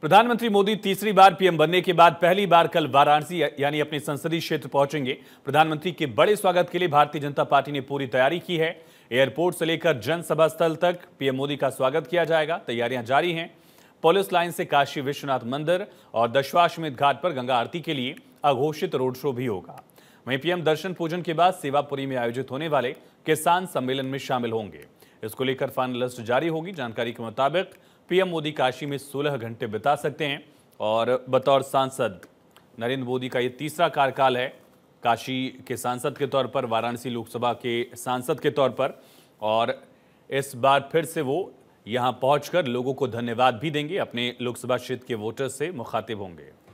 प्रधानमंत्री मोदी तीसरी बार पीएम बनने के बाद पहली बार कल वाराणसी यानी अपने संसदीय क्षेत्र पहुंचेंगे प्रधानमंत्री के बड़े स्वागत के लिए भारतीय जनता पार्टी ने पूरी तैयारी की है एयरपोर्ट से लेकर जनसभा स्थल तक पीएम मोदी का स्वागत किया जाएगा तैयारियां जारी हैं पुलिस लाइन से काशी विश्वनाथ मंदिर और दशवाश्मित घाट पर गंगा आरती के लिए अघोषित रोड शो भी होगा वहीं पीएम दर्शन पूजन के बाद सेवापुरी में आयोजित होने वाले किसान सम्मेलन में शामिल होंगे इसको लेकर फाइनल लिस्ट जारी होगी जानकारी के मुताबिक पीएम मोदी काशी में 16 घंटे बिता सकते हैं और बतौर सांसद नरेंद्र मोदी का ये तीसरा कार्यकाल है काशी के सांसद के तौर पर वाराणसी लोकसभा के सांसद के तौर पर और इस बार फिर से वो यहाँ पहुँच लोगों को धन्यवाद भी देंगे अपने लोकसभा क्षेत्र के वोटर्स से मुखातिब होंगे